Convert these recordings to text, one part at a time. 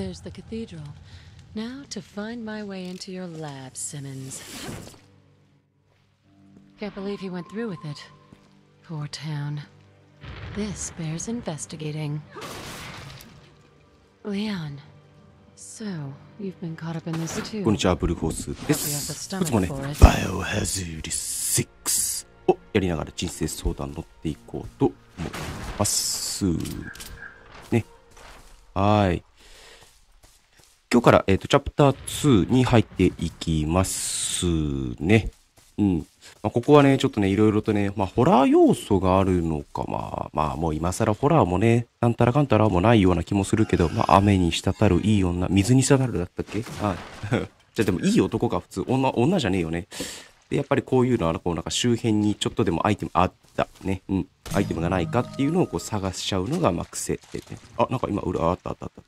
There's the cathedral. Now to find my way into your lab, Simmons. Can't believe he went through with it. Poor town. This bears investigating. Leon. So, you've been caught up in this too. This is. biohazard こんにちは、ブルーホースです。いつもね、バイオハズール6をやりながら人生相談乗っていこうと思います。ね。はい。今日から、えっ、ー、と、チャプター2に入っていきますね。うん。まあ、ここはね、ちょっとね、いろいろとね、まあ、ホラー要素があるのか、まあ、まあ、もう今更ホラーもね、なんたらかんたらもないような気もするけど、まあ、雨に滴るいい女、水に滴るだったっけはい。じゃあでも、いい男が普通。女、女じゃねえよね。で、やっぱりこういうのは、こうなんか周辺にちょっとでもアイテムあったね。うん。アイテムがないかっていうのをこう探しちゃうのが、まあ、癖ってね。あ、なんか今、裏あったあったあった。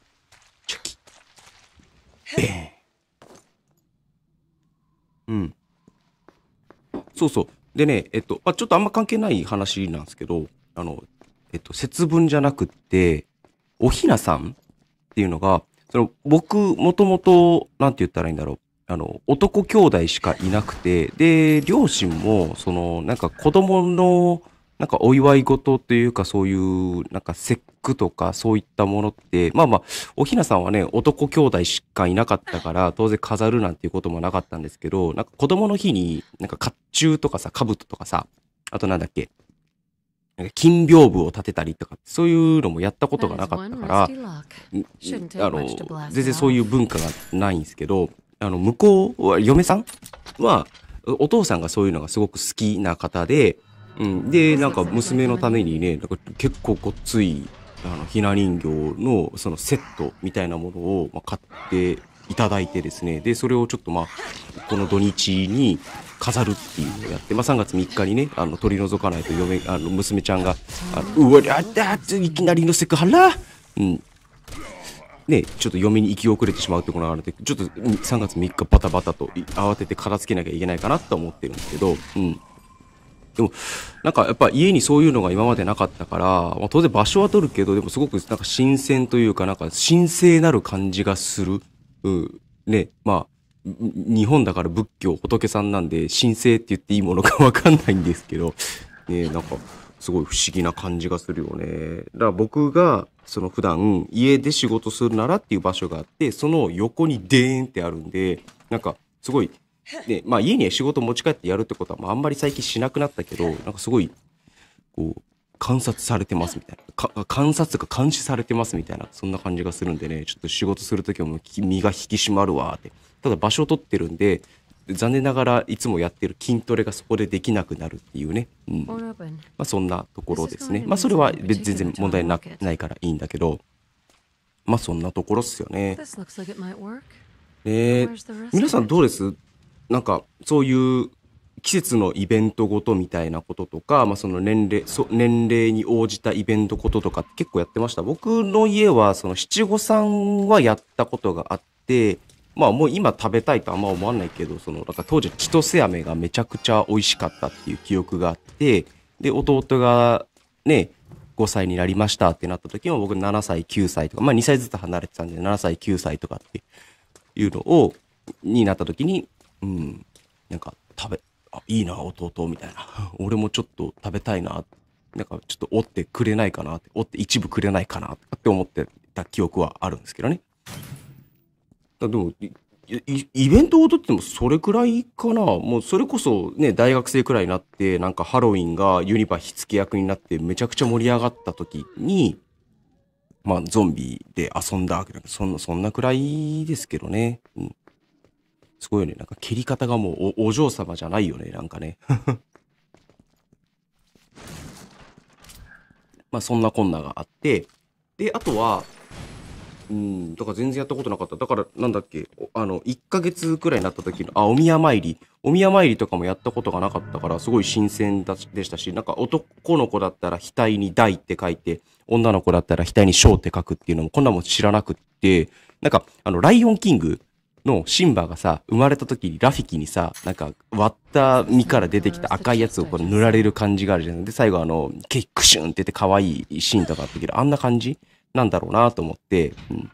うんそうそうでねえっと、まあ、ちょっとあんま関係ない話なんですけどあのえっと節分じゃなくっておひなさんっていうのがその僕もともと何て言ったらいいんだろうあの男兄弟しかいなくてで両親もそのなんか子供のなんかお祝い事というかそういう、なんか節句とかそういったものって、まあまあ、おひなさんはね、男兄弟しかいなかったから、当然飾るなんていうこともなかったんですけど、なんか子供の日に、なんか甲冑とかさ、兜とかさ、あとなんだっけ、なんか金屏風を立てたりとか、そういうのもやったことがなかったから、あの、全然そういう文化がないんですけど、あの、向こうは、嫁さんは、お父さんがそういうのがすごく好きな方で、うん、でなんか娘のためにねなんか結構ごっついあのひな人形のそのセットみたいなものを、買っていただいてですねでそれをちょっとまあこの土日に飾るっていうのをやって、まあ、3月3日にねあの取り除かないと嫁あの娘ちゃんが「あのうわだっていきなりのセクハラ!」うんね、ちょっと嫁に行き遅れてしまうってことがあるので、ちょっと3月3日バタバタと慌てて片付けなきゃいけないかなと思ってるんですけど、うん。でも、なんかやっぱ家にそういうのが今までなかったから、まあ、当然場所は取るけど、でもすごくなんか新鮮というか、なんか神聖なる感じがする。うん。ね、まあ、日本だから仏教、仏さんなんで、神聖って言っていいものかわかんないんですけど、ね、なんか、すごい不思議な感じがするよね。だから僕が、その普段、家で仕事するならっていう場所があって、その横にデーンってあるんで、なんか、すごい で、まあ家に仕事持ち帰ってやるってことは、まああんまり最近しなくなったけど、なんかすごい、こう、観察されてますみたいな。か観察か監視されてますみたいな、そんな感じがするんでね、ちょっと仕事する時きも身が引き締まるわって。ただ場所を取ってるんで、残念ながらいつもやってる筋トレがそこでできなくなるっていうね、うん、まあ、そんなところですね。まあそれは全然問題なないからいいんだけど、まあそんなところっすよね。で、皆さんどうですなんかそういう季節のイベントごとみたいなこととか、まあ、その年齢そ年齢に応じたイベントこととか結構やってました僕の家はその七五三はやったことがあってまあもう今食べたいとあんま思わないけどそのなんか当時千歳飴がめちゃくちゃ美味しかったっていう記憶があってで弟がね5歳になりましたってなった時も僕7歳9歳とかまあ2歳ずつ離れてたんで7歳9歳とかっていうのをになった時にうん、なんか食べ、あ、いいな、弟、みたいな。俺もちょっと食べたいな。なんかちょっと折ってくれないかなって、折って一部くれないかなって思ってた記憶はあるんですけどね。だでも、イベントをとってもそれくらいかな。もうそれこそね、大学生くらいになって、なんかハロウィンがユニバ火付け役になってめちゃくちゃ盛り上がった時に、まあゾンビで遊んだわけだけど、そんな、そんなくらいですけどね。うん。すごいよね。なんか蹴り方がもうおお嬢様じゃないよね。なんかね。まあそんなこんながあって、で、あとは、うん、とか全然やったことなかった。だから、なんだっけ、あの、1ヶ月くらいになった時の、あ、お宮参り。お宮参りとかもやったことがなかったから、すごい新鮮だでしたし、なんか男の子だったら額に大って書いて、女の子だったら額に小って書くっていうのも、こんなもん知らなくって、なんか、あの、ライオンキングのシンバがさ、生まれた時にラフィキにさ、なんか割った身から出てきた赤いやつをこ塗られる感じがあるじゃん。で、最後あの、ケイクシュンって言って可愛いシーンとかあったけど、あんな感じなんだろうなと思って、うん。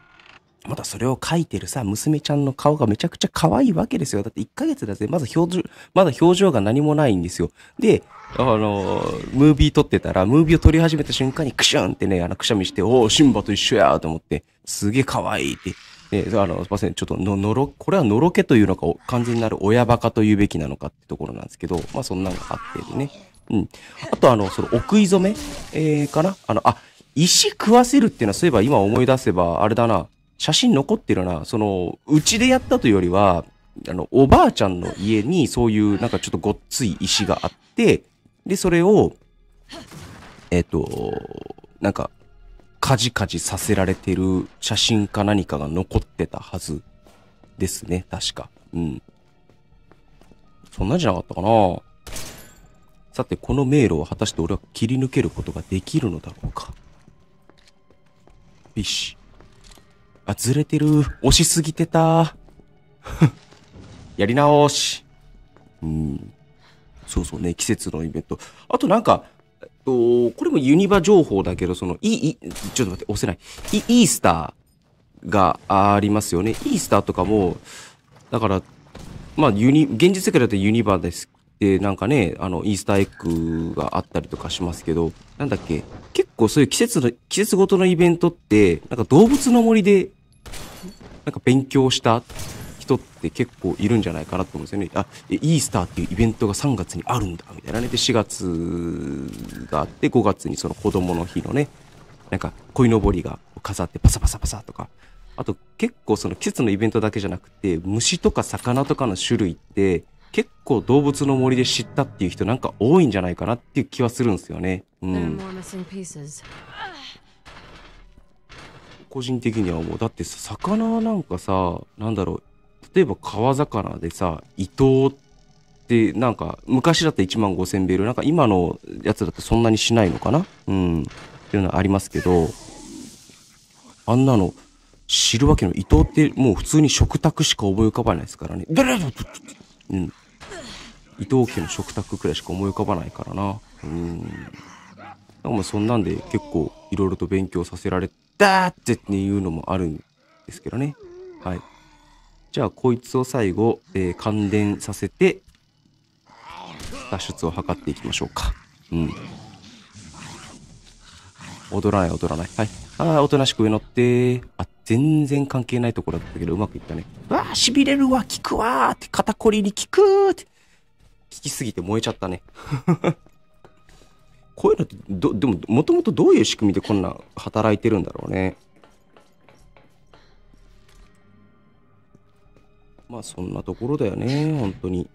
またそれを描いてるさ、娘ちゃんの顔がめちゃくちゃ可愛いわけですよ。だって1ヶ月だぜ。まだ表情、まだ表情が何もないんですよ。で、あの、ムービー撮ってたら、ムービーを撮り始めた瞬間にクシュンってね、あの、くしゃみして、おお、シンバと一緒やと思って、すげえ可愛いってえあの、すいません。ちょっとの、のろ、これはのろけというのか、完全なる親バカというべきなのかってところなんですけど、まあ、そんなのがあってね。うん。あと、あの、その、お食い染め、えー、かなあの、あ、石食わせるっていうのは、そういえば今思い出せば、あれだな。写真残ってるな。その、うちでやったというよりは、あの、おばあちゃんの家に、そういう、なんかちょっとごっつい石があって、で、それを、えっ、ー、と、なんか、カジカジさせられてる写真か何かが残ってたはずですね、確か。うん。そんなんじゃなかったかなさて、この迷路を果たして俺は切り抜けることができるのだろうか。よし。あ、ずれてる。押しすぎてた。やり直し。うん。そうそうね、季節のイベント。あとなんか、と、これもユニバ情報だけど、その、い、い、ちょっと待って、押せない。イ、イースターがありますよね。イースターとかも、だから、まあ、ユニ、現実世界だとユニバです。で、なんかね、あの、イースターエッグがあったりとかしますけど、なんだっけ、結構そういう季節の、季節ごとのイベントって、なんか動物の森で、なんか勉強した人って結構いるんじゃないかなと思うんですよね。あ、イースターっていうイベントが3月にあるんだ、みたいなね。で、4月があって、5月にその子供の日のね、なんか、鯉のぼりが飾ってパサパサパサとか、あと結構その季節のイベントだけじゃなくて、虫とか魚とかの種類って、結構動物の森で知ったっていう人なんか多いんじゃないかなっていう気はするんですよね。うん。個人的にはもう、だって魚なんかさ、なんだろう、例えば川魚でさ、伊藤ってなんか昔だった1万5000ベル、なんか今のやつだとそんなにしないのかなうん。っていうのはありますけど、あんなの知るわけの伊藤ってもう普通に食卓しか思い浮かばないですからね。うん。伊藤家の食卓くらいしか思い浮かばないからな。うん。でもそんなんで結構いろいろと勉強させられたってっていうのもあるんですけどね。はい。じゃあこいつを最後、えー、感電させて脱出を図っていきましょうかうん踊らない踊らないはいああおとなしく上乗ってあ全然関係ないところだったけどうまくいったねわあしびれるわ効くわーって肩こりに効くーって効きすぎて燃えちゃったね こういうのってどでももともとどういう仕組みでこんな働いてるんだろうねまあそんなところだよね、本当に。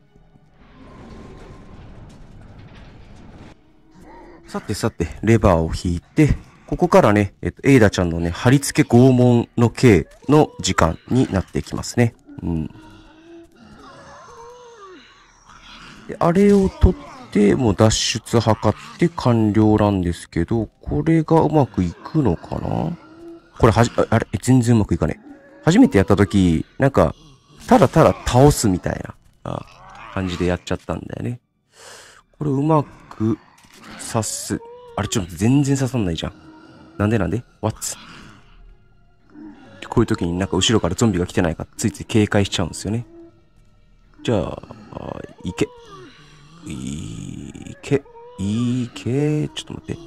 さてさて、レバーを引いて、ここからね、えっと、エイダちゃんのね、貼り付け拷問の刑の時間になっていきますね。うん。で、あれを取って、もう脱出図って完了なんですけど、これがうまくいくのかなこれはじ、あれ、全然うまくいかねえ。初めてやったとき、なんか、ただただ倒すみたいな感じでやっちゃったんだよね。これうまく刺す。あれちょっと全然刺さんないじゃん。なんでなんでワッツ。こういう時になんか後ろからゾンビが来てないかついつい警戒しちゃうんですよね。じゃあ、あいけ。いけ。いけ。ちょっと待って。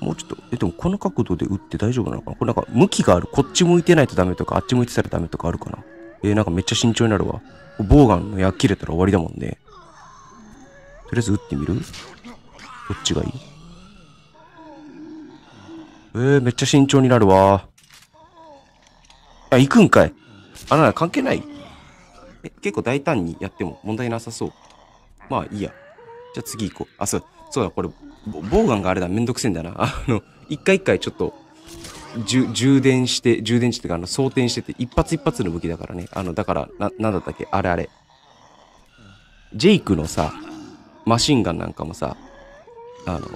もうちょっと。え、でもこの角度で打って大丈夫なのかなこれなんか向きがある。こっち向いてないとダメとか、あっち向いてたらダメとかあるかなえー、なんかめっちゃ慎重になるわ。ボウガンの矢切れたら終わりだもんね。とりあえず撃ってみるどっちがいいえー、めっちゃ慎重になるわ。あ、行くんかい。あなら、関係ない。え、結構大胆にやっても問題なさそう。まあ、いいや。じゃあ次行こう。あ、そう、そうだ、これ、ボウガンがあれだ、めんどくせえんだな。あの、一回一回ちょっと充電して、充電してか、あの、装填してて、一発一発の武器だからね。あの、だから、な、なんだったっけあれあれ。ジェイクのさ、マシンガンなんかもさ、あの、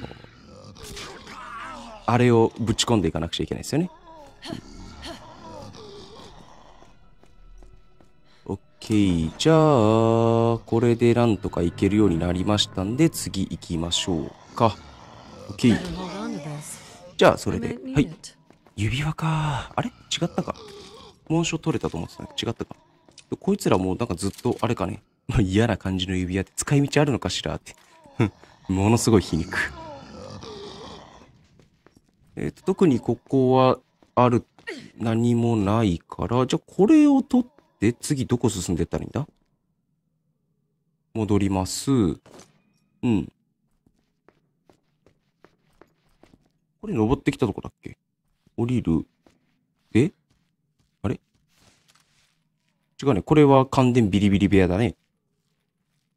あれをぶち込んでいかなくちゃいけないですよね。オッケー。じゃあ、これでなんとかいけるようになりましたんで、次行きましょうか。オッケー。じゃあ、それで。はい。指輪かあれ違ったか紋章取れたと思ってた違ったかこいつらもうなんかずっとあれかね嫌な感じの指輪って使い道あるのかしらってものすごい皮肉えっと特にここはある何もないからじゃあこれを取って次どこ進んでったらいいんだ戻りますうんこれ登ってきたとこだっけ降りる。えあれ違うね。これは感電ビリビリ部屋だね。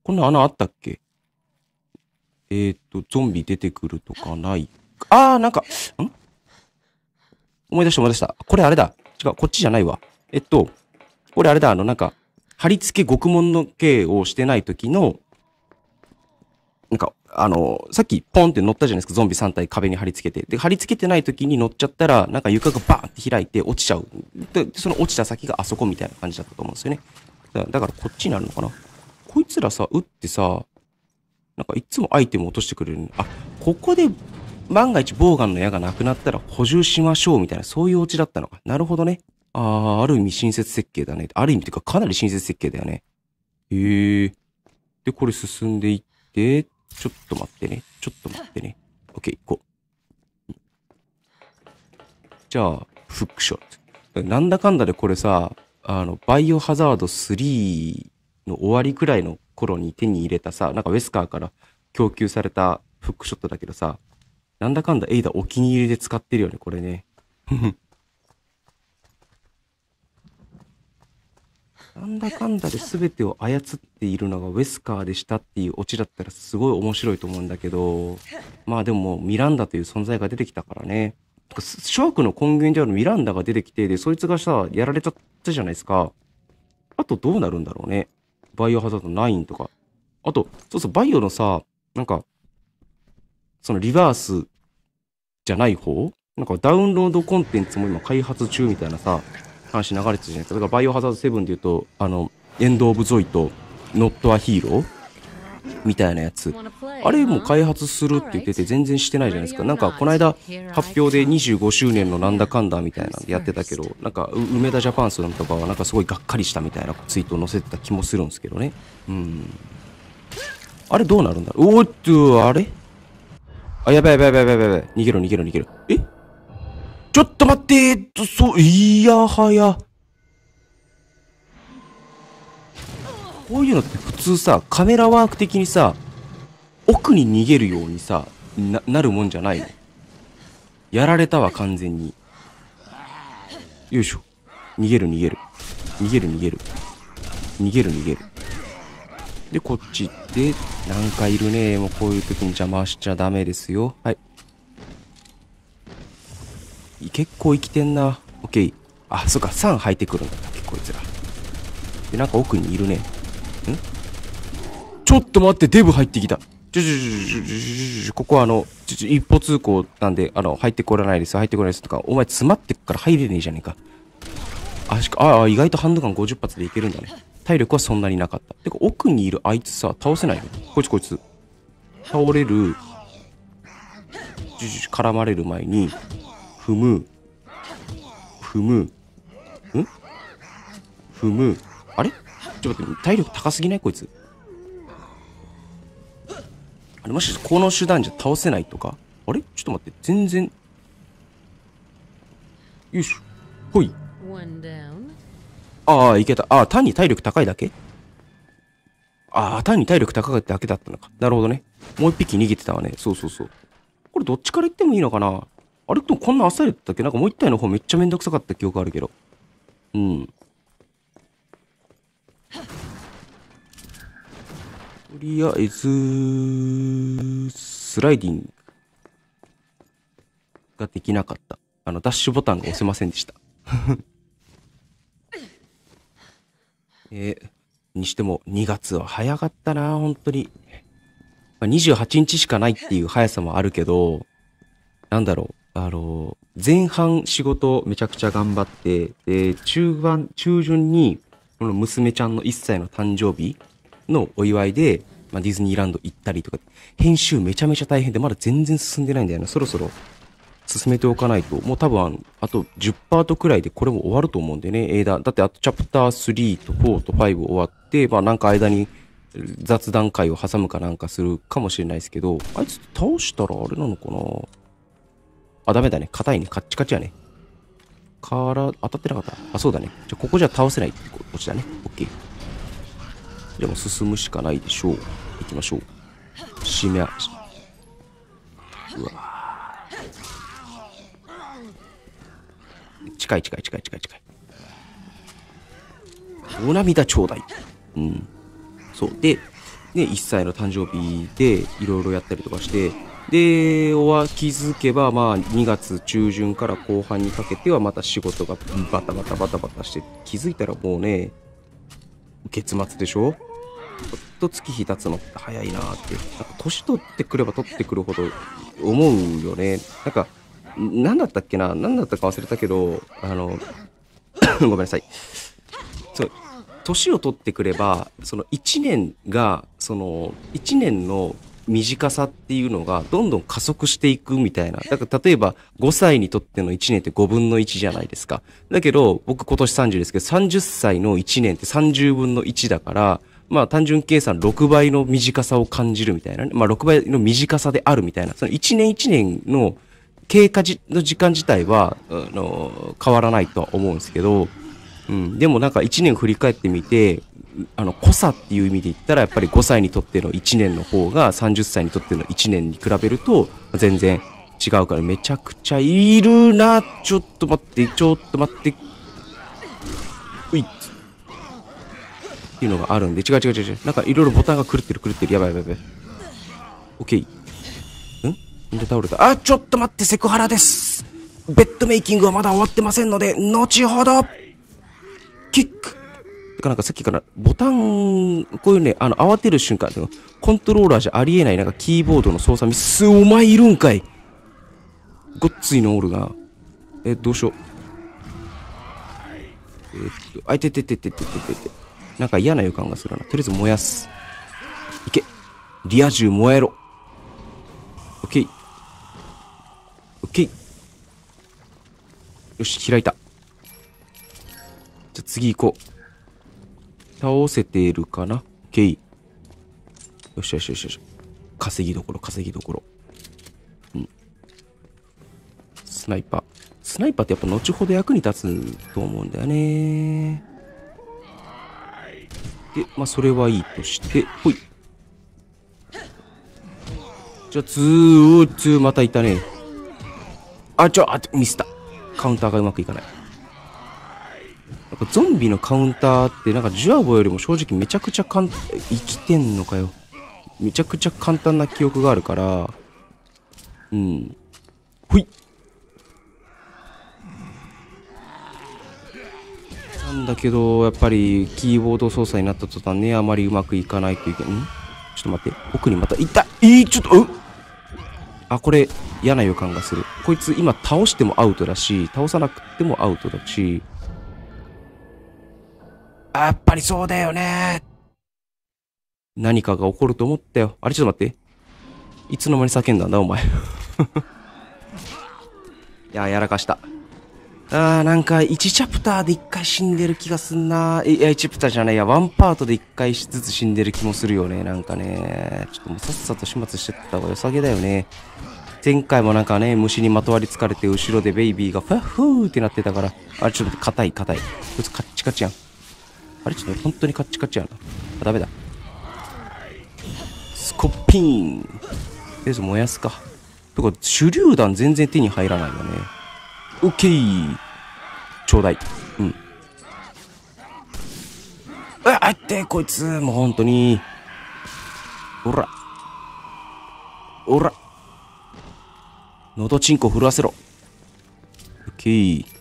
こんな穴あったっけえっ、ー、と、ゾンビ出てくるとかない。あー、なんか、ん思い出した思い出した。これあれだ。違う、こっちじゃないわ。えっと、これあれだ、あの、なんか、貼り付け獄門の刑をしてない時の、なんか、あの、さっきポンって乗ったじゃないですか、ゾンビ3体壁に貼り付けて。で、貼り付けてない時に乗っちゃったら、なんか床がバーンって開いて落ちちゃう。で、その落ちた先があそこみたいな感じだったと思うんですよね。だだからこっちになるのかな。こいつらさ、撃ってさ、なんかいつもアイテム落としてくれる。あ、ここで万が一ボウガンの矢がなくなったら補充しましょうみたいな、そういうオチだったのか。なるほどね。あー、ある意味親切設計だね。ある意味っていうかかなり親切設計だよね。へえ。で、これ進んでいって、ちょっと待ってね。ちょっと待ってね。オッケー、行こう。じゃあ、フックショット。なんだかんだでこれさ、あの、バイオハザード3の終わりくらいの頃に手に入れたさ、なんかウェスカーから供給されたフックショットだけどさ、なんだかんだエイダお気に入りで使ってるよね、これね。なんだかんだで全てを操っているのがウェスカーでしたっていうオチだったらすごい面白いと思うんだけど、まあでもミランダという存在が出てきたからね。シークの根源であるミランダが出てきて、で、そいつがさ、やられちゃったじゃないですか。あとどうなるんだろうね。バイオハザード9とか。あと、そうそう、バイオのさ、なんか、そのリバースじゃない方なんかダウンロードコンテンツも今開発中みたいなさ、話流れてたじゃないですか。だからバイオハザード7で言うと、あの、エンド・オブ・ゾイと、ノット・ア・ヒーローみたいなやつ。あれも開発するって言ってて全然してないじゃないですか。なんかこの間発表で25周年のなんだかんだみたいなんでやってたけど、なんか梅田ジャパンさんとかはなんかすごいがっかりしたみたいなツイートを載せてた気もするんですけどね。うん。あれどうなるんだろうおっと、あれあ、やばいやばいやばいやばいやばい。逃げろ逃げろ逃げろ。えちょっと待ってえっと、そう、いやはや。こういうのって普通さ、カメラワーク的にさ、奥に逃げるようにさ、な、なるもんじゃないの。やられたわ、完全に。よいしょ。逃げる、逃げる。逃げる、逃げる。逃げる、逃げる。で、こっちで、なんかいるね。もうこういう時に邪魔しちゃダメですよ。はい。結構生きてんな。オッケー。あ、そっか、3入ってくるんだっけ、こいつら。で、なんか奥にいるね。んちょっと待って、デブ入ってきた。ちょちょちょちょちょちょ、ここはあの、ちょちょ、一歩通行なんで、あの、入ってこれないです、入ってこないですとか、お前詰まってっから入れねえじゃねえか。あ、しか、あ意外とハンドガン50発でいけるんだね。体力はそんなになかった。てか、奥にいるあいつさ、倒せないよ。こいつこいつ。倒れる。絡まれる前に、踏む踏むん踏むあれちょっと待って体力高すぎないこいつあれもしかしてこの手段じゃ倒せないとかあれちょっと待って全然よしほいああいけたああ単に体力高いだけああ単に体力高いだけだったのかなるほどねもう一匹逃げてたわねそうそうそうこれどっちから行ってもいいのかなあれでもこんなあっさりだったっけなんかもう一体の方めっちゃめんどくさかった記憶あるけど。うん。とりあえず、スライディングができなかった。あの、ダッシュボタンが押せませんでした。えー、にしても2月は早かったな、本当に。まあ、28日しかないっていう速さもあるけど、なんだろう。あの、前半仕事めちゃくちゃ頑張って、で、中盤、中旬に、この娘ちゃんの1歳の誕生日のお祝いで、まあ、ディズニーランド行ったりとか、編集めちゃめちゃ大変で、まだ全然進んでないんだよな、そろそろ進めておかないと、もう多分あと10パートくらいでこれも終わると思うんでね、映画。だってあとチャプター3と4と5終わって、まあなんか間に雑談会を挟むかなんかするかもしれないですけど、あいつ倒したらあれなのかなあ、ダメだね。硬いね。カッチカチやね。から、当たってなかった。あ、そうだね。じゃここじゃ倒せないこっちだね。オッケー。じゃもう進むしかないでしょう。行きましょう。締め、うわ近い近い近い近い近い。お涙ちょうだい。うん。そう。で、ね、1歳の誕生日でいろいろやったりとかして、で、お気づけば、まあ、2月中旬から後半にかけては、また仕事がバタバタバタバタして、気づいたらもうね、月末でしょちょっと月日経つのって早いなって。なんか年取ってくれば取ってくるほど思うよね。なんか、何だったっけな何だったか忘れたけど、あの、ごめんなさい。そう、年を取ってくれば、その1年が、その、1年の短さっていうのがどんどん加速していくみたいな。だから例えば5歳にとっての1年って5分の1じゃないですか。だけど僕今年30ですけど30歳の1年って30分の1だから、まあ単純計算6倍の短さを感じるみたいな、ね、まあ6倍の短さであるみたいな。その1年1年の経過の時間自体は、あの、変わらないとは思うんですけど、うん、でもなんか1年振り返ってみて、あの濃さっていう意味で言ったらやっぱり5歳にとっての1年の方が30歳にとっての1年に比べると全然違うからめちゃくちゃいるなちょっと待ってちょっと待ってういっっていうのがあるんで違う違う違うなんかいろいろボタンが狂ってる狂ってるやばいやばいやばい OK んで倒れたあちょっと待ってセクハラですベッドメイキングはまだ終わってませんので後ほどキックかなんかさっきからボタン、こういうね、あの、慌てる瞬間、コントローラーじゃありえない、なんかキーボードの操作ミス、お前いるんかいごっついのおるが。え、どうしよう。えっと、あいてててててててて。なんか嫌な予感がするな。とりあえず燃やす。いけ。リア充燃えろ。オッケー。オッケー。よし、開いた。じゃあ次行こう。倒せているかな ?OK。よしよしよしよし。稼ぎどころ、稼ぎどころ。うん。スナイパー。スナイパーってやっぱ後ほど役に立つと思うんだよね。で、まあそれはいいとして、ほい。じゃあ、ツー、ツー、またいたね。あ、ちょ、あ、ミスった。カウンターがうまくいかない。なんかゾンビのカウンターってなんかジュアボよりも正直めちゃくちゃ簡単、生きてんのかよ。めちゃくちゃ簡単な記憶があるから、うん。ほいなんだけど、やっぱりキーボード操作になった途端ね、あまりうまくいかないといけんちょっと待って。奥にまた、いたえいちょっと、うあ、これ、嫌な予感がする。こいつ今倒してもアウトだし、倒さなくてもアウトだし、やっぱりそうだよね。何かが起こると思ったよ。あれちょっと待って。いつの間に叫んだんだ、お前。いや、やらかした。あー、なんか、1チャプターで1回死んでる気がすんな。いや、1チャプターじゃないや、1パートで1回ずつ死んでる気もするよね。なんかね、ちょっともうさっさと始末してった方が良さげだよね。前回もなんかね、虫にまとわりつかれて、後ろでベイビーが、ふわふーってなってたから。あれ、ちょっと待って、硬い、硬い。こいつカッチカチやん。あれちょっと本当にカッチカチやな。あ、ダメだ。スコッピーン。とりあえず燃やすか。てか、手榴弾全然手に入らないよね。オッケー。ちょうだい。うん。うわ、あって、こいつ。もう本当に。おら。おら。のどちんこ震わせろ。オッケー。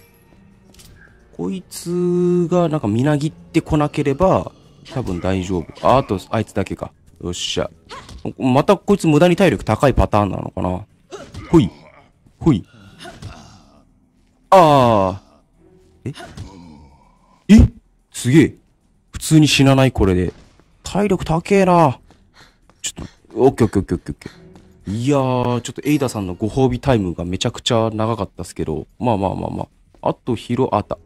こいつがなんかみなぎってこなければ、多分大丈夫。あ、あと、あいつだけか。よっしゃ。またこいつ無駄に体力高いパターンなのかな。ほい。ほい。ああ。ええすげえ。普通に死なない、これで。体力高えな。ちょっと、オッケーオッケーオッケーオッケーオッケー。いやー、ちょっとエイダさんのご褒美タイムがめちゃくちゃ長かったっすけど、まあまあまあまあ。あと、ヒロった。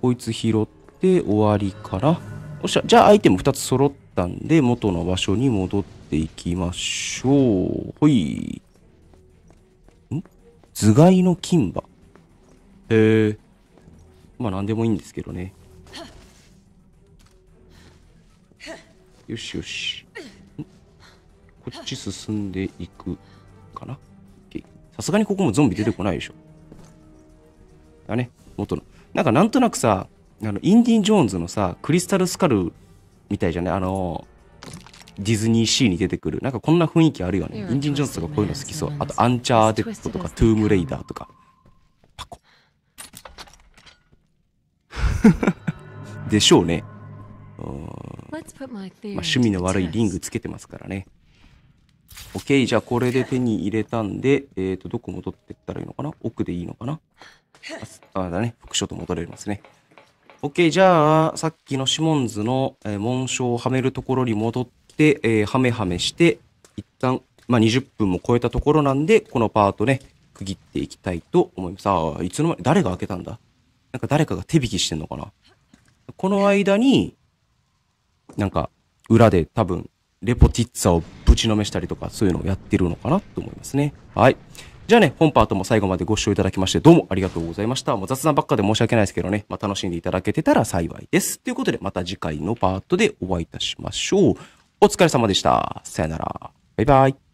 こいつ拾って終わりから、おっしゃ、じゃあアイテム2つ揃ったんで、元の場所に戻っていきましょう。ほい。ん頭蓋の金馬。へえ。まあ何でもいいんですけどね。よしよし。こっち進んでいくかなさすがにここもゾンビ出てこないでしょ。だね。元の。なんかなんとなくさ、あの、インディ・ン・ジョーンズのさ、クリスタル・スカルみたいじゃないあの、ディズニーシーに出てくる。なんかこんな雰囲気あるよね。インディ・ン・ジョーンズとかこういうの好きそう。あと、アンチャーデッドとか、トゥーム・レイダーとか。パコ。でしょうね。まあ、趣味の悪いリングつけてますからね。OK、じゃあこれで手に入れたんで、えっ、ー、と、どこ戻ってったらいいのかな奥でいいのかなあだね、副書と戻れますね。OK、じゃあ、さっきのシモンズの、えー、紋章をはめるところに戻って、えー、はめはめして、一旦、まあ、20分も超えたところなんで、このパートね、区切っていきたいと思います。ああ、いつの間に、誰が開けたんだなんか誰かが手引きしてんのかなこの間に、なんか、裏で多分、レポティッツァをぶちのめしたりとか、そういうのをやってるのかなと思いますね。はい。じゃあね、本パートも最後までご視聴いただきまして、どうもありがとうございました。もう雑談ばっかで申し訳ないですけどね、まあ、楽しんでいただけてたら幸いです。ということで、また次回のパートでお会いいたしましょう。お疲れ様でした。さよなら。バイバイ。